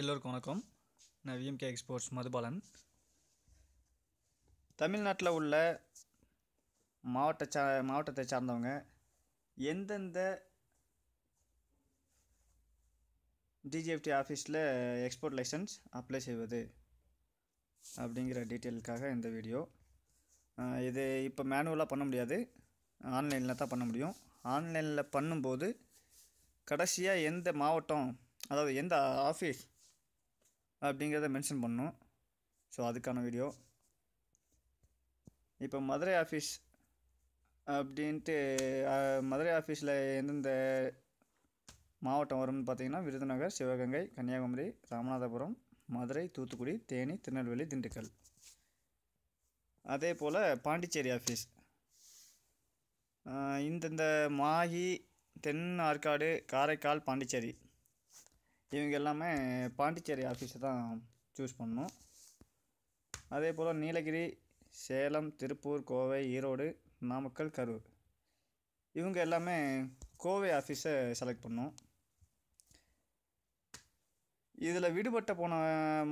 எல்லோருக்கும் வணக்கம் நான் விஎம்கே எக்ஸ்போர்ட்ஸ் மதுபாலன் தமிழ்நாட்டில் உள்ள மாவட்ட சா மாவட்டத்தை சார்ந்தவங்க எந்தெந்த டிஜிஎஃப்டி ஆஃபீஸில் எக்ஸ்போர்ட் லைசன்ஸ் அப்ளை செய்வது அப்படிங்கிற டீட்டெயிலுக்காக இந்த வீடியோ இது இப்போ மேனுவலாக பண்ண முடியாது ஆன்லைனில் தான் பண்ண முடியும் ஆன்லைனில் பண்ணும்போது கடைசியாக எந்த மாவட்டம் அதாவது எந்த ஆஃபீஸ் அப்படிங்கிறத மென்ஷன் பண்ணும் ஸோ அதுக்கான வீடியோ இப்போ மதுரை ஆஃபீஸ் அப்படின்ட்டு மதுரை ஆஃபீஸில் எந்தெந்த மாவட்டம் வரும்னு பார்த்தீங்கன்னா விருதுநகர் சிவகங்கை கன்னியாகுமரி ராமநாதபுரம் மதுரை தூத்துக்குடி தேனி திருநெல்வேலி திண்டுக்கல் அதே போல் பாண்டிச்சேரி ஆஃபீஸ் இந்தந்த மாஹி தென் ஆற்காடு காரைக்கால் பாண்டிச்சேரி இவங்க எல்லாமே பாண்டிச்சேரி ஆஃபீஸை தான் சூஸ் பண்ணும் அதே போல் நீலகிரி சேலம் திருப்பூர் கோவை ஈரோடு நாமக்கல் கரூர் இவங்க எல்லாமே கோவை ஆஃபீஸை செலக்ட் பண்ணோம் இதில் விடுபட்ட போன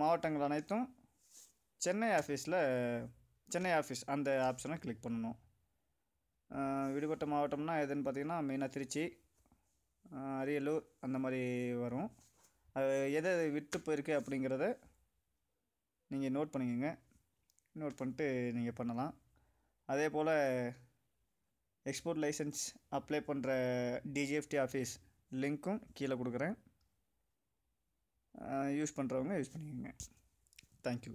மாவட்டங்கள் அனைத்தும் சென்னை ஆஃபீஸில் சென்னை ஆஃபீஸ் அந்த ஆப்ஷனை கிளிக் பண்ணணும் விடுபட்ட மாவட்டம்னா எதுன்னு பார்த்திங்கன்னா மெயினாக திருச்சி அரியலூர் அந்த மாதிரி வரும் எதை விட்டு போயிருக்கு அப்படிங்கிறத நீங்கள் நோட் பண்ணிக்கோங்க நோட் பண்ணிட்டு நீங்கள் பண்ணலாம் அதே போல் எக்ஸ்போர்ட் லைசன்ஸ் அப்ளை பண்ணுற டிஜிஎஃப்டி ஆஃபீஸ் லிங்க்கும் கீழே கொடுக்குறேன் யூஸ் பண்ணுறவங்க யூஸ் பண்ணிக்கோங்க தேங்க்யூ